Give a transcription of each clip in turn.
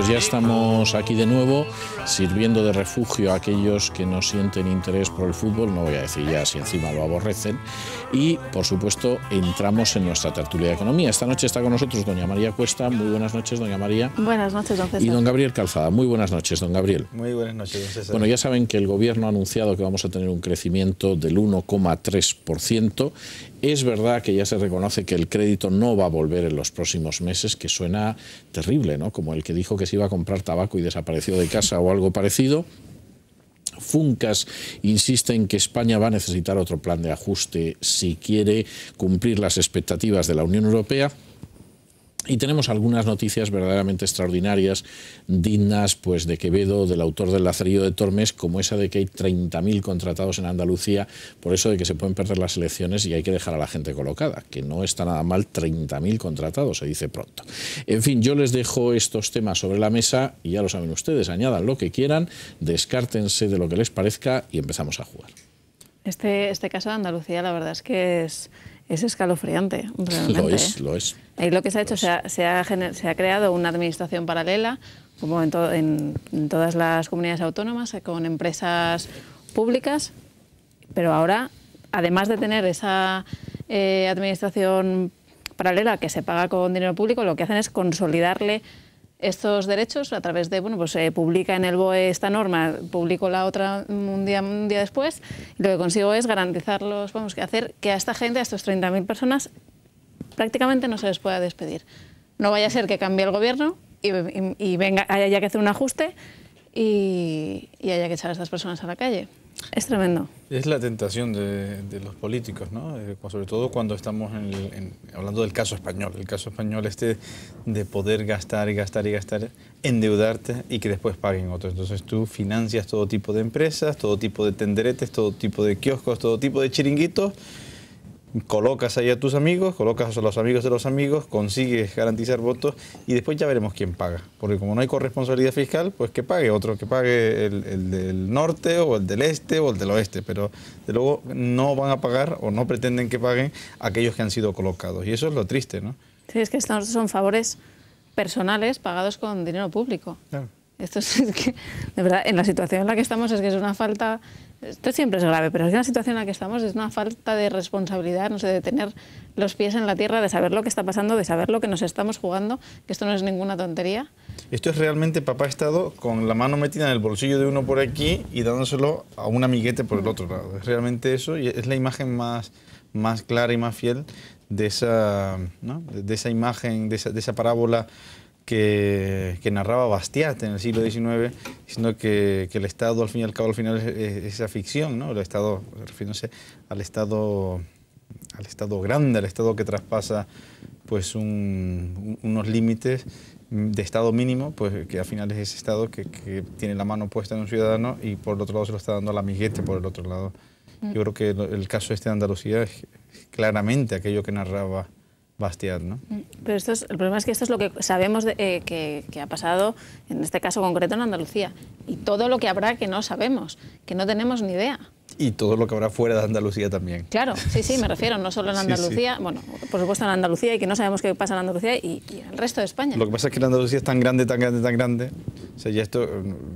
Pues ya estamos aquí de nuevo sirviendo de refugio a aquellos que no sienten interés por el fútbol, no voy a decir ya si encima lo aborrecen, y por supuesto entramos en nuestra tertulia de economía. Esta noche está con nosotros doña María Cuesta, muy buenas noches doña María. Buenas noches don César. Y don Gabriel Calzada, muy buenas noches don Gabriel. Muy buenas noches don César. Bueno, ya saben que el gobierno ha anunciado que vamos a tener un crecimiento del 1,3%. Es verdad que ya se reconoce que el crédito no va a volver en los próximos meses, que suena terrible, ¿no? Como el que dijo que se iba a comprar tabaco y desapareció de casa o algo parecido. Funcas insiste en que España va a necesitar otro plan de ajuste si quiere cumplir las expectativas de la Unión Europea. Y tenemos algunas noticias verdaderamente extraordinarias, dignas pues, de Quevedo, del autor del Lazarillo de Tormes, como esa de que hay 30.000 contratados en Andalucía, por eso de que se pueden perder las elecciones y hay que dejar a la gente colocada, que no está nada mal 30.000 contratados, se dice pronto. En fin, yo les dejo estos temas sobre la mesa y ya lo saben ustedes, añadan lo que quieran, descártense de lo que les parezca y empezamos a jugar. Este, este caso de Andalucía la verdad es que es, es escalofriante, Lo ¿eh? es, lo es. Y lo que se ha hecho, se ha, creado una administración paralela, como en, todas las comunidades autónomas, con empresas públicas, pero ahora, además de tener esa eh, administración paralela que se paga con dinero público, lo que hacen es consolidarle estos derechos a través de, bueno, pues se publica en el BOE esta norma, publico la otra un día, un día después, lo que consigo es garantizarlos, vamos, que hacer que a esta gente, a estos 30.000 personas, prácticamente no se les pueda despedir. No vaya a ser que cambie el gobierno y, venga, haya que hacer un ajuste y haya que echar a estas personas a la calle. Es tremendo. Es la tentación de, los políticos, ¿no? Eh, sobre todo cuando estamos hablando del caso español, el caso español este de poder gastar y gastar y gastar, endeudarte y que después paguen otros. Entonces tú financias todo tipo de empresas, todo tipo de tenderetes, todo tipo de kioscos, todo tipo de chiringuitos colocas ahí a tus amigos, colocas a los amigos de los amigos, consigues garantizar votos y después ya veremos quién paga. Porque como no hay corresponsabilidad fiscal, pues que pague otro, que pague el, del norte o el del este o el del oeste. Pero de luego no van a pagar o no pretenden que paguen aquellos que han sido colocados. Y eso es lo triste, ¿no? Sí, es que estos son favores personales pagados con dinero público. Esto es, que, de verdad, en la situación en la que estamos es que es una falta, esto siempre es grave, pero es una en la situación en la que estamos es una falta de responsabilidad, no sé, de tener los pies en la tierra, de saber lo que está pasando, de saber lo que nos estamos jugando, que esto no es ninguna tontería. Esto es realmente papá Estado con la mano metida en el bolsillo de uno por aquí y dándoselo a un amiguete por el otro lado. Es realmente eso y es la imagen más, más clara y más fiel de esa, de esa imagen, de esa, de esa parábola que, narraba Bastiat en el siglo XIX, sino que, el Estado, al fin y al cabo, al final es, esa ficción, ¿no? El Estado, refiriéndose al Estado, al Estado grande, al Estado que traspasa pues unos límites de Estado mínimo, pues que al final es ese Estado que, tiene la mano puesta en un ciudadano y por el otro lado se lo está dando a la amiguete por el otro lado. Mm. Yo creo que el caso este de Andalucía es claramente aquello que narraba ¿no? Mm, pero esto es, el problema es que esto es lo que sabemos eh, que, ha pasado, en este caso concreto, en Andalucía. Y todo lo que habrá que no sabemos, que no tenemos ni idea. Y todo lo que habrá fuera de Andalucía también. Claro, sí, sí, me refiero, no solo en Andalucía, bueno, por supuesto en Andalucía y que no sabemos qué pasa en Andalucía y, en el resto de España. Lo que pasa es que Andalucía es tan grande, tan grande, tan grande, o sea, ya esto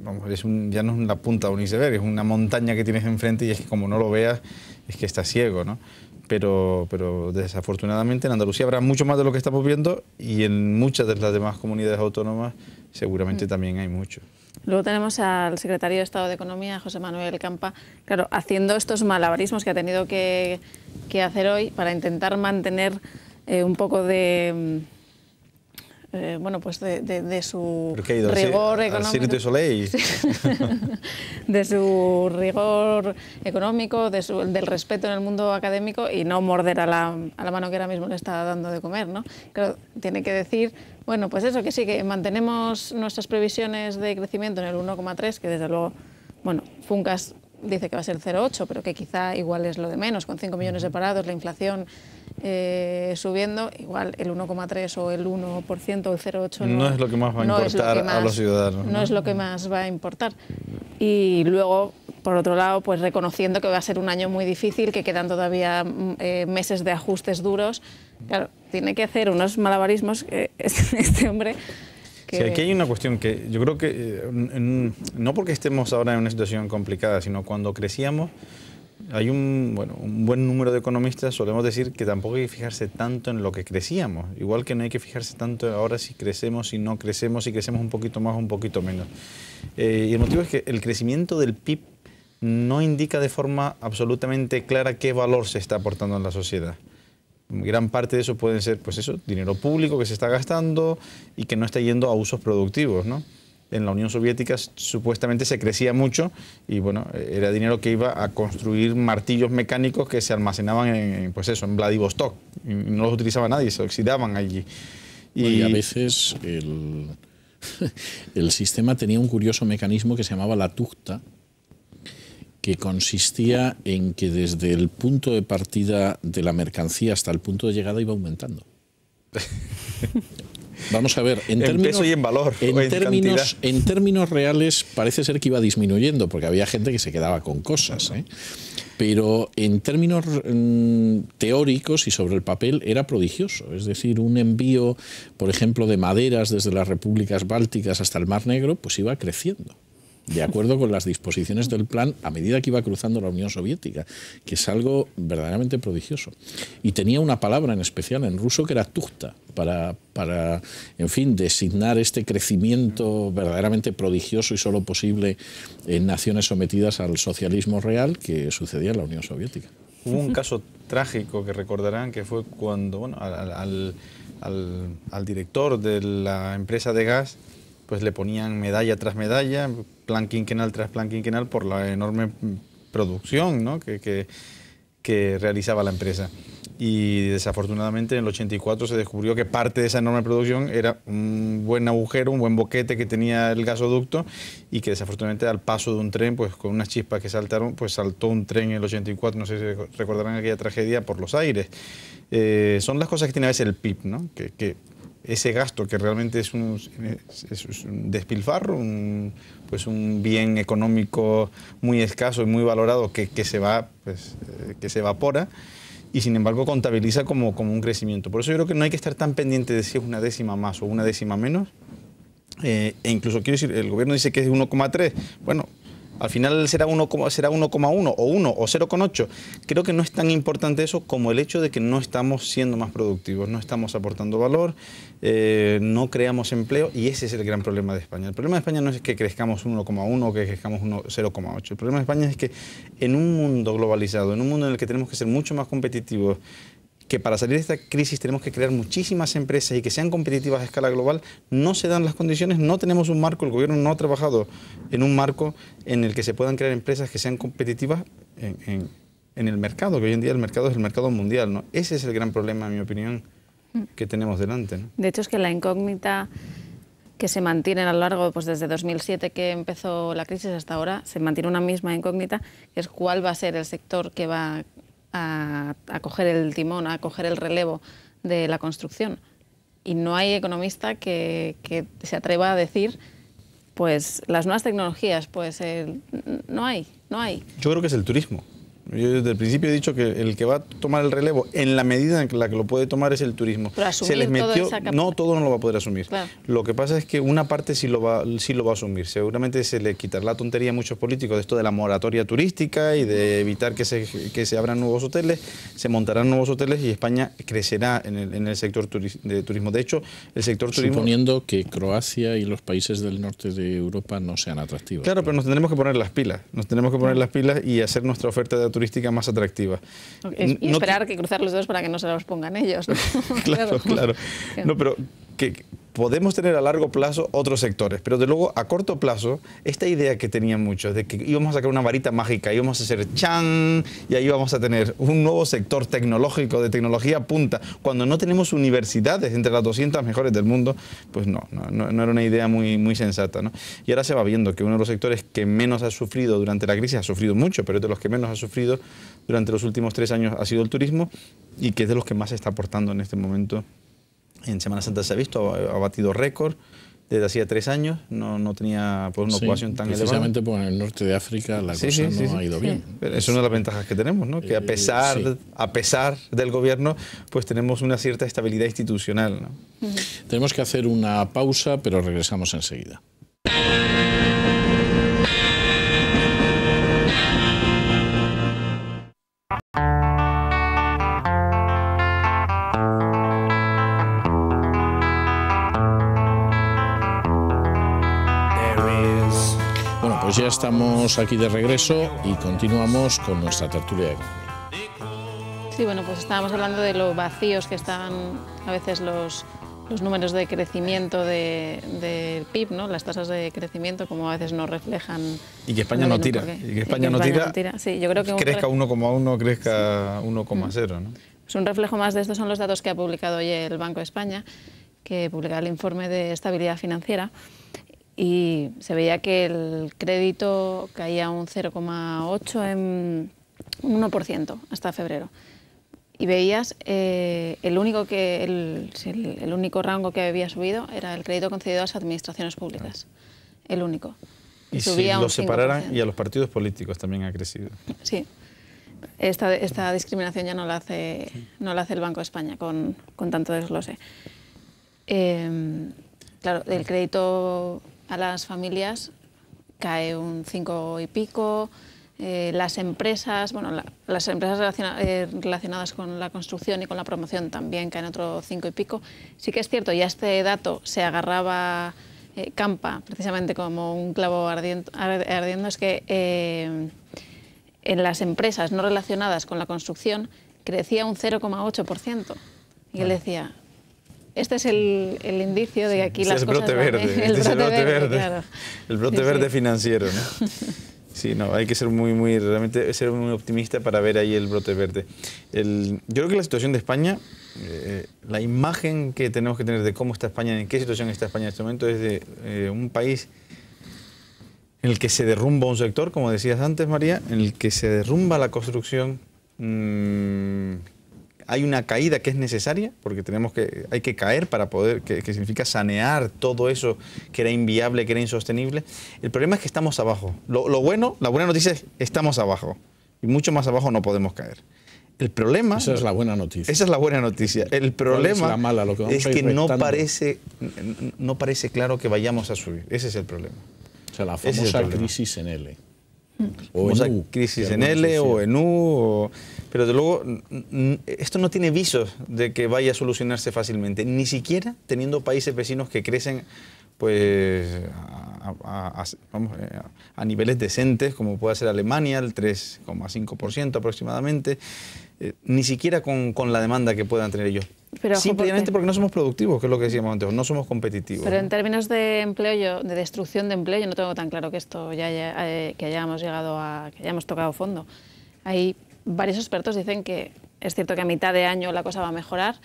vamos, es ya no es la punta de un iceberg, es una montaña que tienes enfrente y es que como no lo veas, es que estás ciego, ¿no? pero, pero desafortunadamente en Andalucía habrá mucho más de lo que estamos viendo y en muchas de las demás comunidades autónomas seguramente mm. también hay mucho. Luego tenemos al secretario de Estado de Economía, José Manuel Campa, claro, haciendo estos malabarismos que ha tenido que, hacer hoy para intentar mantener eh, un poco de eh, bueno, pues de, su rigor económico. de su rigor económico, de su, del respeto en el mundo académico y no morder a la, a la mano que ahora mismo le está dando de comer, ¿no? tiene que decir, bueno, pues eso, que sí, que mantenemos nuestras previsiones de crecimiento en el 1,3, que desde luego, bueno, Funcas dice que va a ser 0,8, pero que quizá igual es lo de menos, con 5 millones de parados, la inflación eh, subiendo, igual el 1,3 o el 1% o el 0,8 no, es lo que más va a importar a los ciudadanos. No es lo que más va a importar. Y luego, por otro lado, pues reconociendo que va a ser un año muy difícil, que quedan todavía mm, eh, meses de ajustes duros, claro, tiene que hacer unos malabarismos eh, este hombre. Que... Sí, aquí hay una cuestión que yo creo que, no porque estemos ahora en una situación complicada, sino cuando crecíamos, hay un, bueno, un buen número de economistas, solemos decir que tampoco hay que fijarse tanto en lo que crecíamos, igual que no hay que fijarse tanto ahora si crecemos, si no crecemos, si crecemos un poquito más o un poquito menos. Eh, y el motivo es que el crecimiento del PIB no indica de forma absolutamente clara qué valor se está aportando en la sociedad. Gran parte de eso pueden ser, pues eso, dinero público que se está gastando y que no está yendo a usos productivos, ¿no? en la Unión Soviética supuestamente se crecía mucho y bueno, era dinero que iba a construir martillos mecánicos que se almacenaban en, pues eso, en Vladivostok. no los utilizaba nadie, se oxidaban allí. Y, a veces el, el, sistema tenía un curioso mecanismo que se llamaba la tucta, que consistía en que desde el punto de partida de la mercancía hasta el punto de llegada iba aumentando. Vamos a ver, en, términos, y en valor. En, términos, reales parece ser que iba disminuyendo, porque había gente que se quedaba con cosas. ¿eh? Pero en términos mm, teóricos y sobre el papel era prodigioso. Es decir, un envío, por ejemplo, de maderas desde las repúblicas bálticas hasta el Mar Negro, pues iba creciendo de acuerdo con las disposiciones del plan a medida que iba cruzando la Unión Soviética, que es algo verdaderamente prodigioso. Y tenía una palabra en especial en ruso que era tuhta... para, para, en fin, designar este crecimiento verdaderamente prodigioso y solo posible en naciones sometidas al socialismo real que sucedía en la Unión Soviética. Hubo un caso trágico que recordarán que fue cuando, al director de la empresa de gas, pues le ponían medalla tras medalla, plan quinquenal tras plan quinquenal por la enorme producción que, que, realizaba la empresa. Y desafortunadamente en el 84 se descubrió que parte de esa enorme producción era un buen agujero, un buen boquete que tenía el gasoducto y que desafortunadamente al paso de un tren, pues con unas chispas que saltaron, pues saltó un tren en el 84, no sé si recordarán aquella tragedia, por los aires. Eh, son las cosas que tiene a veces el PIB, ¿no? que ese gasto que realmente es un, despilfarro, un, pues un bien económico muy escaso y muy valorado que, se, va, pues, eh, que se evapora y sin embargo contabiliza como, como un crecimiento. Por eso yo creo que no hay que estar tan pendiente de si es una décima más o una décima menos. Eh, e incluso quiero decir, el gobierno dice que es 1,3. Bueno, al final será 1,1 será o 1 o 0,8. Creo que no es tan importante eso como el hecho de que no estamos siendo más productivos, no estamos aportando valor, eh, no creamos empleo y ese es el gran problema de España. El problema de España no es que crezcamos 1,1 o que crezcamos 0,8. El problema de España es que en un mundo globalizado, en un mundo en el que tenemos que ser mucho más competitivos, que para salir de esta crisis tenemos que crear muchísimas empresas y que sean competitivas a escala global, no se dan las condiciones, no tenemos un marco, el gobierno no ha trabajado en un marco en el que se puedan crear empresas que sean competitivas en, el mercado, que hoy en día el mercado es el mercado mundial. ¿no? Ese es el gran problema, en mi opinión, mm. que tenemos delante. De hecho, es que la incógnita que se mantiene a lo largo, pues desde 2007 que empezó la crisis hasta ahora, se mantiene una misma incógnita, es cuál va a ser el sector que va a, coger el timón, a coger el relevo de la construcción. Y no hay economista que, se atreva a decir pues las nuevas tecnologías, pues no hay, no hay. Yo creo que es el turismo. Yo desde el principio he dicho que el que va a tomar el relevo, en la medida en la que lo puede tomar es el turismo. se les metió, no todo no lo va a poder asumir. Lo que pasa es que una parte sí lo va, sí lo va a asumir. Seguramente se le quitará la tontería a muchos políticos de esto de la moratoria turística y de evitar que se, que se abran nuevos hoteles. Se montarán nuevos hoteles y España crecerá en el, en el sector de turismo. De hecho, el sector turismo. Suponiendo que Croacia y los países del norte de Europa no sean atractivos. Claro, pero nos tendremos que poner las pilas. Nos tenemos que poner las pilas y hacer nuestra oferta de turística más atractiva. Y, esperar que cruzar los dedos para que no se los pongan ellos. ¿no? claro, claro. No, pero que, podemos tener a largo plazo otros sectores, pero de luego a corto plazo, esta idea que tenían muchos de que íbamos a sacar una varita mágica, íbamos a hacer chan y ahí vamos a tener un nuevo sector tecnológico de tecnología punta, cuando no tenemos universidades entre las 200 mejores del mundo, pues no, no, era una idea muy, muy sensata. ¿no? Y ahora se va viendo que uno de los sectores que menos ha sufrido durante la crisis, ha sufrido mucho, pero de los que menos ha sufrido durante los últimos tres años ha sido el turismo y que es de los que más se está aportando en este momento en Semana Santa se ha visto, ha, batido récord desde hacía tres años, no, tenía pues, una ocupación tan elevada. Precisamente por pues, el norte de África la cosa no ha ido bien. es una de las ventajas que tenemos, ¿no? que a eh, pesar, a pesar del gobierno, pues tenemos una cierta estabilidad institucional. Tenemos que hacer una pausa, pero regresamos enseguida. ya estamos aquí de regreso y continuamos con nuestra tertulia Sí, bueno, pues estábamos hablando de los vacíos que están a veces los, los números de crecimiento del PIB, ¿no? las tasas de crecimiento, como a veces no reflejan. Y que España no tira. y que España, no, tira, Sí, yo creo que. Crezca 1,1, crezca 1,0. ¿no? Pues un reflejo más de esto son los datos que ha publicado hoy el Banco de España, que publica el informe de estabilidad financiera y se veía que el crédito caía un 0,8 en un 1% hasta febrero. Y veías eh, el único que el, el, único rango que había subido era el crédito concedido a las administraciones públicas, el único. Y, si lo separaran y a los partidos políticos también ha crecido. Sí. Esta, esta discriminación ya no la hace no la hace el Banco de España con, con tanto desglose. Eh, claro, el crédito a las familias cae un 5 y pico, eh, las empresas, bueno, las empresas eh, relacionadas con la construcción y con la promoción también caen otro 5 y pico. Sí que es cierto, ya este dato se agarraba eh, Campa precisamente como un clavo ardiendo, ardiendo es que en las empresas no relacionadas con la construcción crecía un 0,8%. Y él decía, este es el, indicio de que aquí este las cosas... verde, el, este brote es el brote verde, este el brote verde financiero. ¿no? Sí, no, hay que ser muy, muy, realmente ser muy optimista para ver ahí el brote verde. El, yo creo que la situación de España, eh, la imagen que tenemos que tener de cómo está España, en qué situación está España en este momento, es de eh, un país en el que se derrumba un sector, como decías antes, María, en el que se derrumba la construcción, mm, hay una caída que es necesaria, porque tenemos que, hay que caer para poder, que, significa sanear todo eso que era inviable, que era insostenible. El problema es que estamos abajo. Lo, bueno, la buena noticia es estamos abajo. Y mucho más abajo no podemos caer. El problema. Esa es la buena noticia. Esa es la buena noticia. El problema es, mala, que, es que no parece, no parece claro que vayamos a subir. Ese es el problema. O sea, la famosa crisis en L. O, crisis en L o en U. Pero de luego, esto no tiene visos de que vaya a solucionarse fácilmente, ni siquiera teniendo países vecinos que crecen pues a, eh, niveles decentes, como puede ser Alemania, el 3,5% aproximadamente, eh, ni siquiera con la demanda que puedan tener ellos. Simplemente porque... no somos productivos, que es lo que decíamos antes, no somos competitivos. Pero en términos de empleo, de destrucción de empleo, yo no tengo tan claro que esto ya eh, que hayamos llegado a, que hayamos tocado fondo. Hay varios expertos dicen que es cierto que a mitad de año la cosa va a mejorar,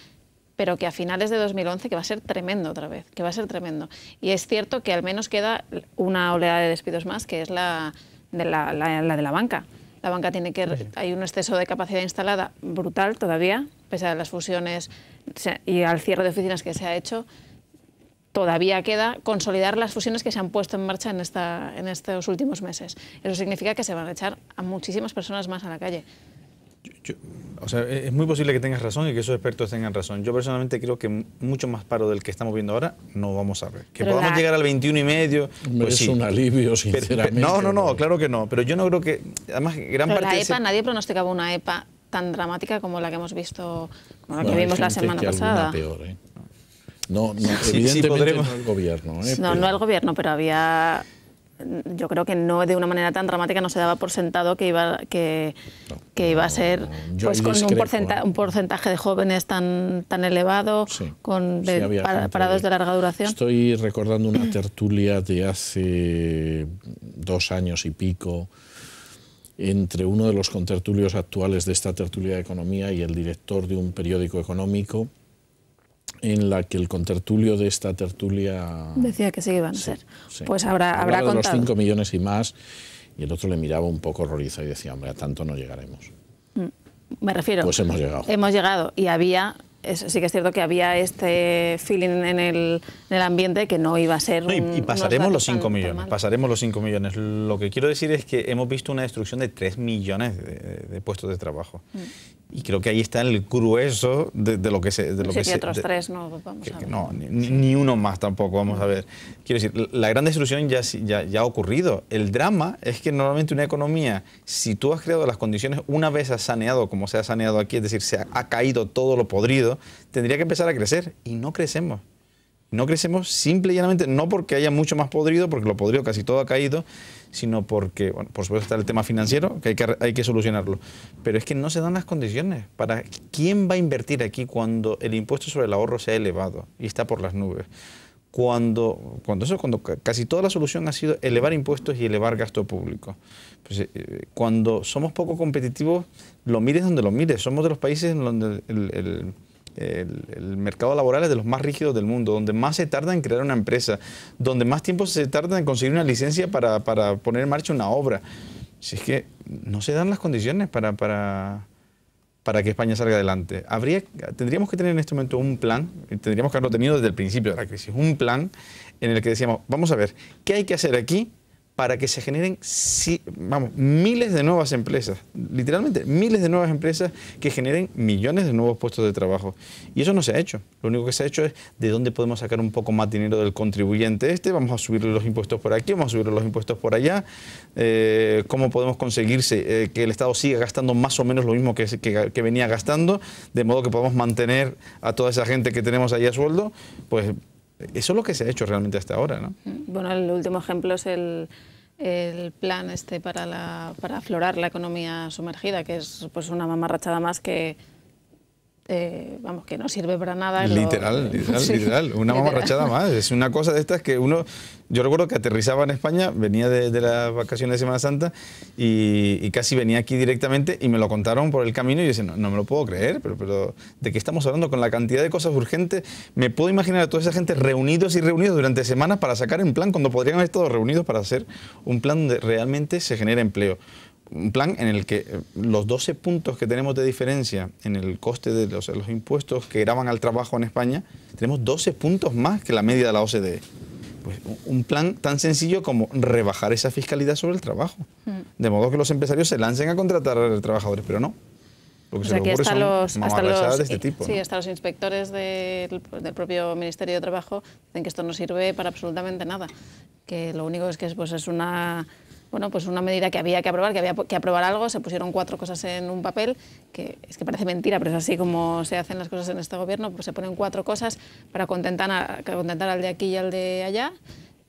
pero que a finales de 2011 que va a ser tremendo otra vez, que va a ser tremendo. Y es cierto que al menos queda una oleada de despidos más, que es la la de la banca. La banca tiene que... Hay un exceso de capacidad instalada brutal todavía, pese a las fusiones y al cierre de oficinas que se ha hecho. Todavía queda consolidar las fusiones que se han puesto en marcha en, esta, en estos últimos meses. Eso significa que se van a echar a muchísimas personas más a la calle o sea, e, es muy posible que tengas razón y que esos expertos tengan razón. Yo personalmente creo que mucho más paro del que estamos viendo ahora no vamos a ver. Que podamos llegar al 21 y medio. Pues es un alivio, sinceramente. no, no, no, claro que no. Pero yo no creo que. Además, gran parte. La EPA, nadie pronosticaba una EPA tan dramática como la que hemos visto, como la que vimos la semana pasada. Peor, ¿eh? No, no sí, evidentemente sí, no el gobierno. ¿eh? No, no el gobierno, pero había yo creo que no de una manera tan dramática no se daba por sentado que iba, que, iba a ser pues, con ¿eh? un, porcentaje, de jóvenes tan, tan elevado, con parados de larga duración. Estoy recordando una tertulia de hace dos años y pico entre uno de los contertulios actuales de esta tertulia de economía y el director de un periódico económico en la que el contertulio de esta tertulia... Decía que sí iban a ser. Pues habrá, habrá de contado. los 5 millones y más, y el otro le miraba un poco horrorizado y decía, hombre, a tanto no llegaremos. Mm, me refiero. Pues hemos llegado. Hemos llegado, y había sí que es cierto que había este feeling en el, en el ambiente que no iba a ser... y, pasaremos los 5 millones, pasaremos los 5 millones. Lo que quiero decir es que hemos visto una destrucción de 3 millones de, puestos de trabajo. Mm. Y creo que ahí está el grueso de, lo que se... De lo sí, que, otros no, vamos a ver. No, ni, uno más tampoco, vamos a ver. Quiero decir, la gran destrucción ya, ya, ha ocurrido. El drama es que normalmente una economía, si tú has creado las condiciones, una vez has saneado, como se ha saneado aquí, es decir, se ha caído todo lo podrido, tendría que empezar a crecer y no crecemos. No crecemos simple y llanamente, no porque haya mucho más podrido, porque lo podrido casi todo ha caído, sino porque, bueno, por supuesto está el tema financiero, que hay que, hay que solucionarlo. Pero es que no se dan las condiciones. ¿Para quién va a invertir aquí cuando el impuesto sobre el ahorro se ha elevado y está por las nubes? cuando, cuando, eso, cuando casi toda la solución ha sido elevar impuestos y elevar gasto público. Pues, eh, cuando somos poco competitivos, lo mires donde lo mires. Somos de los países en donde el, el, mercado laboral es de los más rígidos del mundo, donde más se tarda en crear una empresa, donde más tiempo se tarda en conseguir una licencia para, poner en marcha una obra. Si es que no se dan las condiciones para, que España salga adelante. tendríamos que tener en este momento un plan, tendríamos que haberlo tenido desde el principio de la crisis, un plan en el que decíamos, vamos a ver, ¿qué hay que hacer aquí para que se generen vamos, miles de nuevas empresas, literalmente miles de nuevas empresas que generen millones de nuevos puestos de trabajo. Y eso no se ha hecho. Lo único que se ha hecho es de dónde podemos sacar un poco más dinero del contribuyente este, vamos a subir los impuestos por aquí, vamos a subir los impuestos por allá, eh, cómo podemos conseguirse eh, que el Estado siga gastando más o menos lo mismo que, que venía gastando, de modo que podamos mantener a toda esa gente que tenemos ahí a sueldo, pues eso es lo que se ha hecho realmente hasta ahora, ¿no? Bueno, el último ejemplo es el, plan este para, para aflorar la economía sumergida, que es pues una mamarrachada más que eh, vamos, que no sirve para nada. Literal, literal, literal. Una mamarrachada más. Es una cosa de estas que uno. Yo recuerdo que aterrizaba en España, venía de, las vacaciones de Semana Santa y, casi venía aquí directamente y me lo contaron por el camino y yo no, no, me lo puedo creer, pero, ¿de qué estamos hablando? Con la cantidad de cosas urgentes, me puedo imaginar a toda esa gente reunidos y reunidos durante semanas para sacar un plan cuando podrían haber estado reunidos para hacer un plan donde realmente se genera empleo un plan en el que eh, los 12 puntos que tenemos de diferencia en el coste de los, impuestos que graban al trabajo en España, tenemos 12 puntos más que la media de la OCDE. Pues un plan tan sencillo como rebajar esa fiscalidad sobre el trabajo. Hmm. De modo que los empresarios se lancen a contratar a los trabajadores, pero no. Porque se hasta los, hasta los, de este tipo. Sí, hasta los inspectores del, propio Ministerio de Trabajo dicen que esto no sirve para absolutamente nada. Que lo único es que pues, es una bueno, pues una medida que había que aprobar, que había que aprobar algo, se pusieron cuatro cosas en un papel, que es que parece mentira, pero es así como se hacen las cosas en este gobierno, pues se ponen cuatro cosas para contentar, a, contentar al de aquí y al de allá.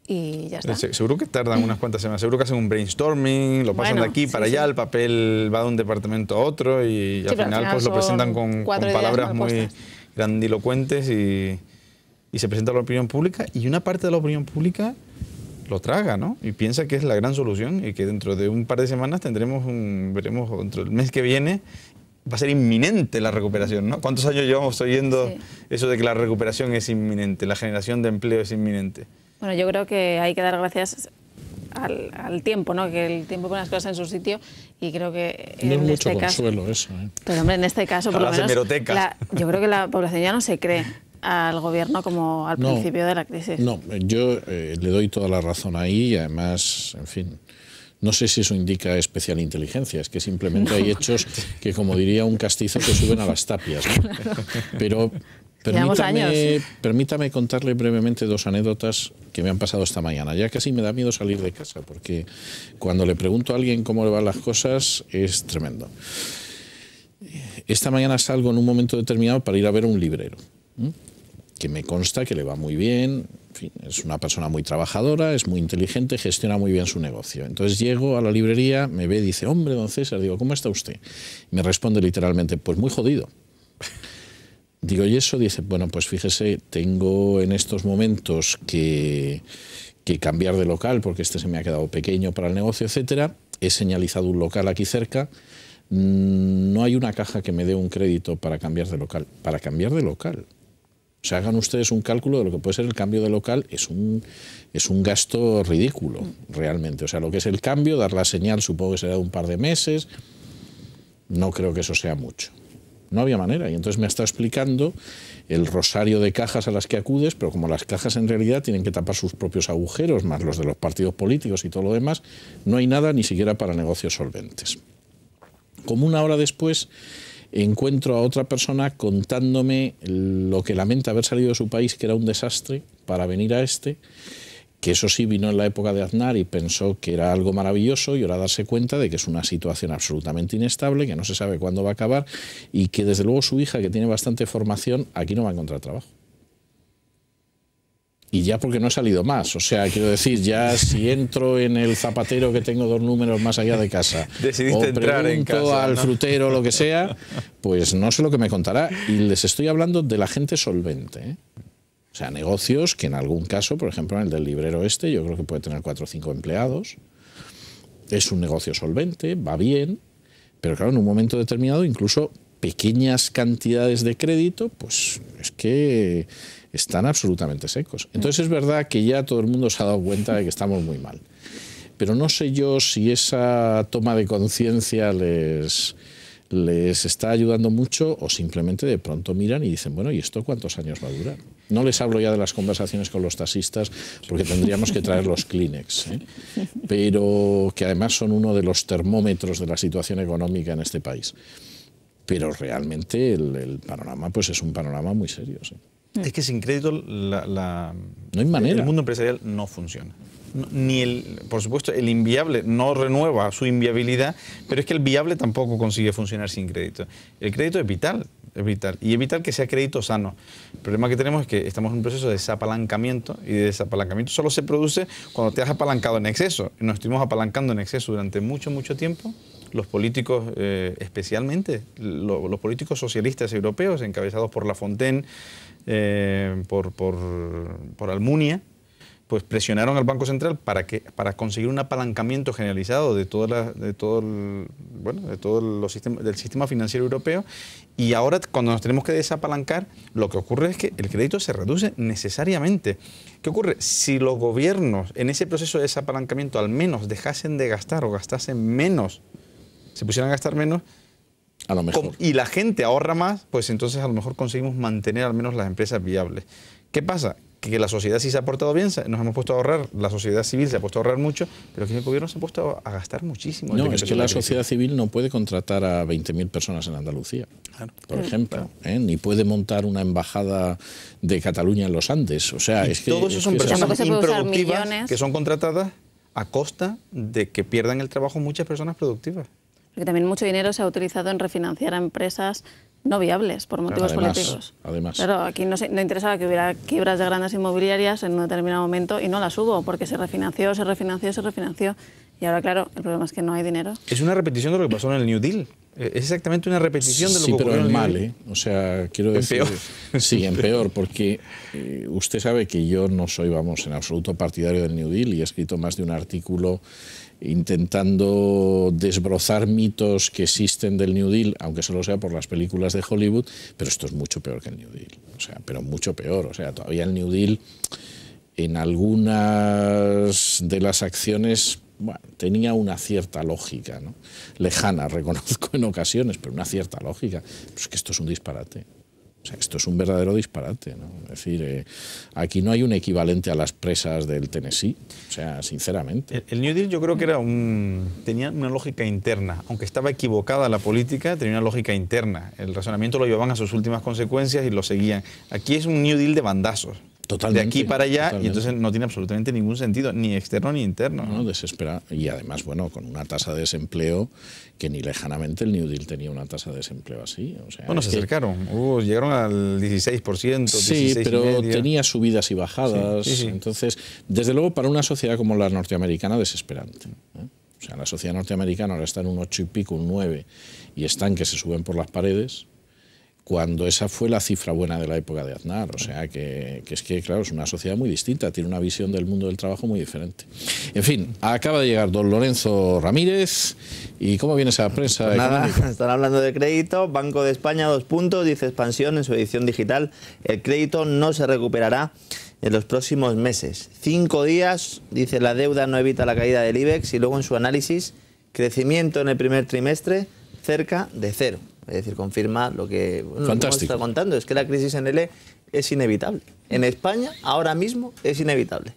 Y ya está. Seguro que tardan unas cuantas semanas. Seguro que hacen un brainstorming, lo pasan de aquí para allá, el papel va de un departamento a otro y, al, final, pues lo presentan con, con palabras muy grandilocuentes y, y se presenta a la opinión pública. Y una parte de la opinión pública lo traga, ¿no? Y piensa que es la gran solución y que dentro de un par de semanas tendremos un, veremos, dentro del mes que viene va a ser inminente la recuperación, ¿no? ¿Cuántos años llevamos oyendo eso de que la recuperación es inminente, la generación de empleo es inminente? Bueno, yo creo que hay que dar gracias al, tiempo, ¿no? que el tiempo pone las cosas en su sitio y creo que no en es mucho este consuelo eso. ¿eh? Pero hombre, en este caso, por lo menos, yo creo que la población ya no se cree al gobierno como al principio de la crisis. No, yo eh, le doy toda la razón ahí y además, en fin, no sé si eso indica especial inteligencia, es que simplemente hay hechos que, como diría un castizo, que suben a las tapias. Pero permítame, permítame contarle brevemente dos anécdotas que me han pasado esta mañana. Ya casi me da miedo salir de casa, porque cuando le pregunto a alguien cómo le van las cosas, es tremendo. Esta mañana salgo en un momento determinado para ir a ver a un librero que me consta que le va muy bien, es una persona muy trabajadora, es muy inteligente, gestiona muy bien su negocio. Entonces llego a la librería, me ve, dice, hombre, don César, digo, ¿cómo está usted? me responde literalmente, pues muy jodido. Digo, ¿y eso? Dice, bueno, pues fíjese, tengo en estos momentos que, que cambiar de local porque este se me ha quedado pequeño para el negocio, etcétera. He señalizado un local aquí cerca mm, no hay una caja que me dé un crédito para cambiar de local. Para cambiar de local. O sea, hagan ustedes un cálculo de lo que puede ser el cambio de local, es un, es un gasto ridículo, realmente. O sea, lo que es el cambio, dar la señal, supongo que será de un par de meses, no creo que eso sea mucho. No había manera. Y entonces me está explicando el rosario de cajas a las que acudes, pero como las cajas en realidad tienen que tapar sus propios agujeros, más los de los partidos políticos y todo lo demás, no hay nada ni siquiera para negocios solventes. Como una hora después encuentro a otra persona contándome lo que lamenta haber salido de su país, que era un desastre, para venir a este, que eso sí vino en la época de Aznar y pensó que era algo maravilloso y ahora darse cuenta de que es una situación absolutamente inestable, que no se sabe cuándo va a acabar y que desde luego su hija, que tiene bastante formación, aquí no va a encontrar trabajo y ya porque no he salido más. O sea, quiero decir, ya si entro en el zapatero que tengo dos números más allá de casa, o entrar al frutero lo que sea, pues no sé lo que me contará. Y les estoy hablando de la gente solvente. ¿eh? O sea, negocios que en algún caso, por ejemplo, en el del librero este, yo creo que puede tener cuatro o cinco empleados. Es un negocio solvente, va bien, pero claro, en un momento determinado, incluso pequeñas cantidades de crédito, pues es que están absolutamente secos. Entonces es verdad que ya todo el mundo se ha dado cuenta de que estamos muy mal. Pero no sé yo si esa toma de conciencia les, les está ayudando mucho o simplemente de pronto miran y dicen, bueno, ¿y esto cuántos años va a durar? No les hablo ya de las conversaciones con los taxistas porque tendríamos que traer los Kleenex, ¿eh? pero que además son uno de los termómetros de la situación económica en este país. Pero realmente el, panorama pues es un panorama muy serio. ¿sí? Mm. Es que sin crédito la, no hay manera. el mundo empresarial no funciona. Ni el, por supuesto, el inviable no renueva su inviabilidad, pero es que el viable tampoco consigue funcionar sin crédito. El crédito es vital, es vital. Y evitar que sea crédito sano. El problema que tenemos es que estamos en un proceso de desapalancamiento y de desapalancamiento solo se produce cuando te has apalancado en exceso. Nos estuvimos apalancando en exceso durante mucho, mucho tiempo los políticos, eh, especialmente los políticos socialistas europeos, encabezados por La Fontaine, eh, por, por, por, Almunia, pues presionaron al Banco Central para, que, para conseguir un apalancamiento generalizado de, toda la, de todo el, bueno, de todo los sistemas, del sistema financiero europeo. Y ahora, cuando nos tenemos que desapalancar, lo que ocurre es que el crédito se reduce necesariamente. ¿Qué ocurre? Si los gobiernos en ese proceso de desapalancamiento al menos dejasen de gastar o gastasen menos se pusieran a gastar menos, a lo mejor. y la gente ahorra más, pues entonces a lo mejor conseguimos mantener al menos las empresas viables. ¿Qué pasa? Que la sociedad sí se ha portado bien, nos hemos puesto a ahorrar, la sociedad civil se ha puesto a ahorrar mucho, pero aquí en el gobierno se ha puesto a gastar muchísimo. No, es que la, sociedad civil no puede contratar a 20.000 personas en Andalucía, por ejemplo, ¿eh? ni puede montar una embajada de Cataluña en los Andes. O sea, es que. Todos esos son personas improductivas que son contratadas a costa de que pierdan el trabajo muchas personas productivas. Porque también mucho dinero se ha utilizado en refinanciar a empresas no viables por motivos políticos. Además. Claro, aquí no, interesaba que hubiera quiebras de grandes inmobiliarias en un determinado momento y no las hubo, porque se refinanció, se refinanció, se refinanció. Y ahora, claro, el problema es que no hay dinero. Es una repetición de lo que pasó en el New Deal. Eh, es exactamente una repetición de lo que pasó en el New Deal. ¿eh? O sea, quiero decir... En peor. Sí, en peor, porque eh, usted sabe que yo no soy, vamos, en absoluto partidario del New Deal y he escrito más de un artículo intentando desbrozar mitos que existen del New Deal, aunque solo sea por las películas de Hollywood, pero esto es mucho peor que el New Deal, o sea, pero mucho peor, o sea, todavía el New Deal en algunas de las acciones tenía una cierta lógica, lejana, reconozco en ocasiones, pero una cierta lógica. Pues que esto es un disparate esto es un verdadero disparate. Es decir, eh, aquí no hay un equivalente a las presas del Tennessee. O sea, sinceramente. El, New Deal yo creo que era tenía una lógica interna. Aunque estaba equivocada la política, tenía una lógica interna. El razonamiento lo llevaban a sus últimas consecuencias y lo seguían. Aquí es un New Deal de bandazos de aquí para allá y entonces no tiene absolutamente ningún sentido, ni externo ni interno. No, desespera. Y además, bueno, con una tasa de desempleo que ni lejanamente el New Deal tenía una tasa de desempleo así. bueno, se acercaron, llegaron al 16%. Sí, pero tenía subidas y bajadas. Entonces, desde luego, para una sociedad como la norteamericana, desesperante. ¿eh? O sea, la sociedad norteamericana ahora está en un 8 y pico, un 9, y están que se suben por las paredes cuando esa fue la cifra buena de la época de Aznar. O sea, que, es que, claro, es una sociedad muy distinta, tiene una visión del mundo del trabajo muy diferente. En fin, acaba de llegar don Lorenzo Ramírez. ¿Y cómo viene esa prensa? Pues nada, están hablando de crédito. Banco de España, dos puntos, dice expansión en su edición digital. El crédito no se recuperará en los próximos meses. Cinco días, dice la deuda no evita la caída del IBEX y luego en su análisis, crecimiento en el primer trimestre cerca de cero. Es decir, confirma lo que nos está contando, es que la crisis en L es inevitable. En España ahora mismo es inevitable.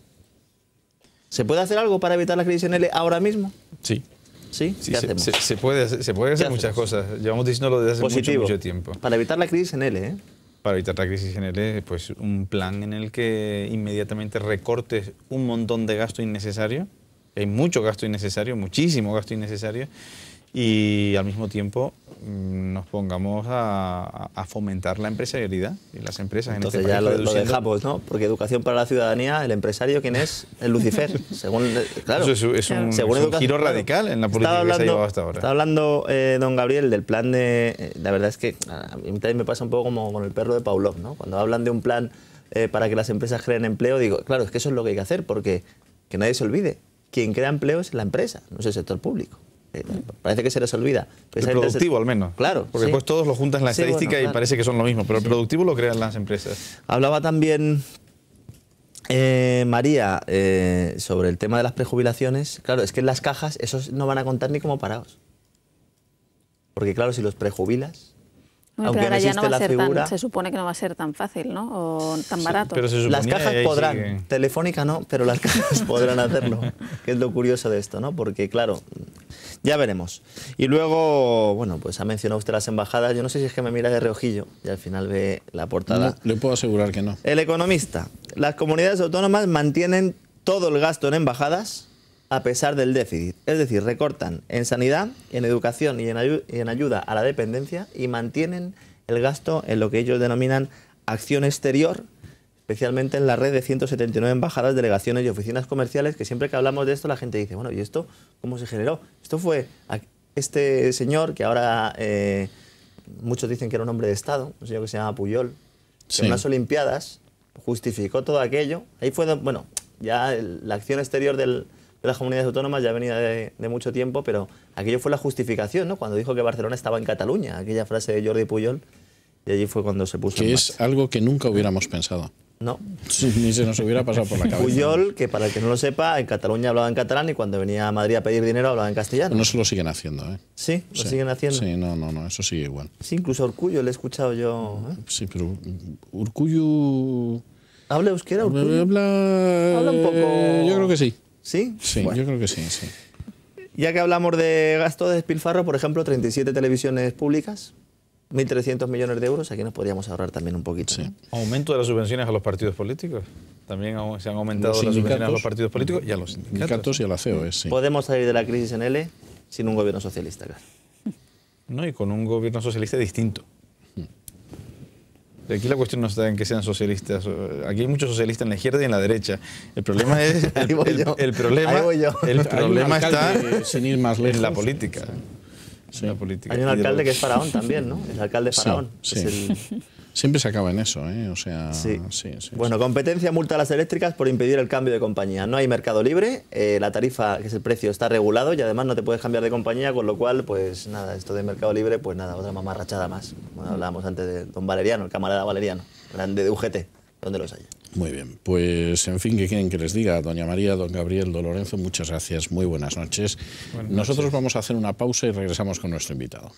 ¿Se puede hacer algo para evitar la crisis en L ahora mismo? Sí. ¿Sí? sí se, Se, puede hacer, se puede hacer muchas cosas. Llevamos diciéndolo desde hace mucho, mucho tiempo. Para evitar la crisis en L, ¿eh? para evitar la crisis en el pues un plan en el que inmediatamente recortes un montón de gasto innecesario. Hay mucho gasto innecesario, muchísimo gasto innecesario, y al mismo tiempo mm, nos pongamos a, fomentar la empresarialidad y las empresas. en este ya lo, ¿no? Porque educación para la ciudadanía, el empresario, ¿quién es? El Lucifer. según, eh, claro, es, un, giro radical en la política que se ha llevado hasta ahora. Está hablando eh, don Gabriel del plan de... Eh, la verdad es que a mí también me pasa un poco como con el perro de Pavlov, ¿no? Cuando hablan de un plan para que las empresas creen empleo, digo, claro, es que eso es lo que hay que hacer, porque que nadie se olvide, quien crea empleo es la empresa, no es el sector público. Eh, parece que se les olvida. El productivo, al menos. Claro. Porque pues después todos lo juntan en la estadística y parece que son lo mismo, pero el productivo lo crean las empresas. Hablaba también eh, María eh, sobre el tema de las prejubilaciones. Claro, es que en las cajas esos no van a contar ni como parados. Porque claro, si los prejubilas, Aunque ahora no va a figura, se supone que no va a ser tan fácil, ¿no? O tan barato. las cajas podrán, Telefónica no, pero las cajas podrán hacerlo, que es lo curioso de esto, ¿no? Porque claro, ya veremos. Y luego, bueno, pues ha mencionado usted las embajadas. Yo no sé si es que me mira de reojillo y al final ve la portada. le puedo asegurar que no. El economista. Las comunidades autónomas mantienen todo el gasto en embajadas a pesar del déficit. Es decir, recortan en sanidad, en educación y en, y en ayuda a la dependencia y mantienen el gasto en lo que ellos denominan acción exterior especialmente en la red de 179 embajadas, delegaciones y oficinas comerciales, que siempre que hablamos de esto la gente dice, bueno, ¿y esto cómo se generó? Esto fue este señor que ahora eh, muchos dicen que era un hombre de Estado, un señor que se llama Puyol, que en las Olimpiadas justificó todo aquello. Ahí fue, bueno, ya la acción exterior de las comunidades autónomas ya venía de, mucho tiempo, pero aquello fue la justificación, ¿no? Cuando dijo que Barcelona estaba en Cataluña, aquella frase de Jordi Puyol, y allí fue cuando se puso. Que es algo que nunca hubiéramos pensado. ¿no? ni se nos hubiera pasado por la cabeza. Puyol, que para el que no lo sepa, en Cataluña hablaba en catalán y cuando venía a Madrid a pedir dinero hablaba en castellano. No se lo siguen haciendo, ¿eh? Sí, lo siguen haciendo. Sí, no, no, no, eso sigue igual. Sí, incluso Urcullo, le he escuchado yo. ¿eh? Sí, pero Urcullo... ¿Habla euskera Urcullo? Habla... Habla un poco... Yo creo que sí. ¿Sí? Sí, yo creo que sí, sí. Ya que hablamos de gasto de despilfarro, por ejemplo, 37 televisiones públicas 1.300 millones de euros, aquí nos podríamos ahorrar también un poquito. Aumento de las subvenciones a los partidos políticos. También se han aumentado las subvenciones a los partidos políticos y a los sindicatos. y a la e, mm. Podemos salir de la crisis en L sin un gobierno socialista, No, y con un gobierno socialista distinto. Aquí la cuestión no está en que sean socialistas. Eh, aquí hay muchos socialistas en la izquierda y en la derecha. El problema es el, problema, el problema está sin ir más en la política. Hay un alcalde que es faraón también, ¿no? El alcalde faraón. Siempre se acaba en eso, ¿eh? O sea, sí. bueno, competencia multa a las eléctricas por impedir el cambio de compañía. No hay mercado libre, eh, la tarifa, que es el precio, está regulado y además no te puedes cambiar de compañía, con lo cual, pues nada, esto de mercado libre, pues nada, otra mamarrachada más. Bueno, hablábamos antes de don Valeriano, el camarada Valeriano, grande de UGT, donde los hay? Muy bien, pues en fin, ¿qué quieren que les diga? Doña María, don Gabriel, don Lorenzo, muchas gracias, muy buenas noches. Buenas noches. Nosotros vamos a hacer una pausa y regresamos con nuestro invitado.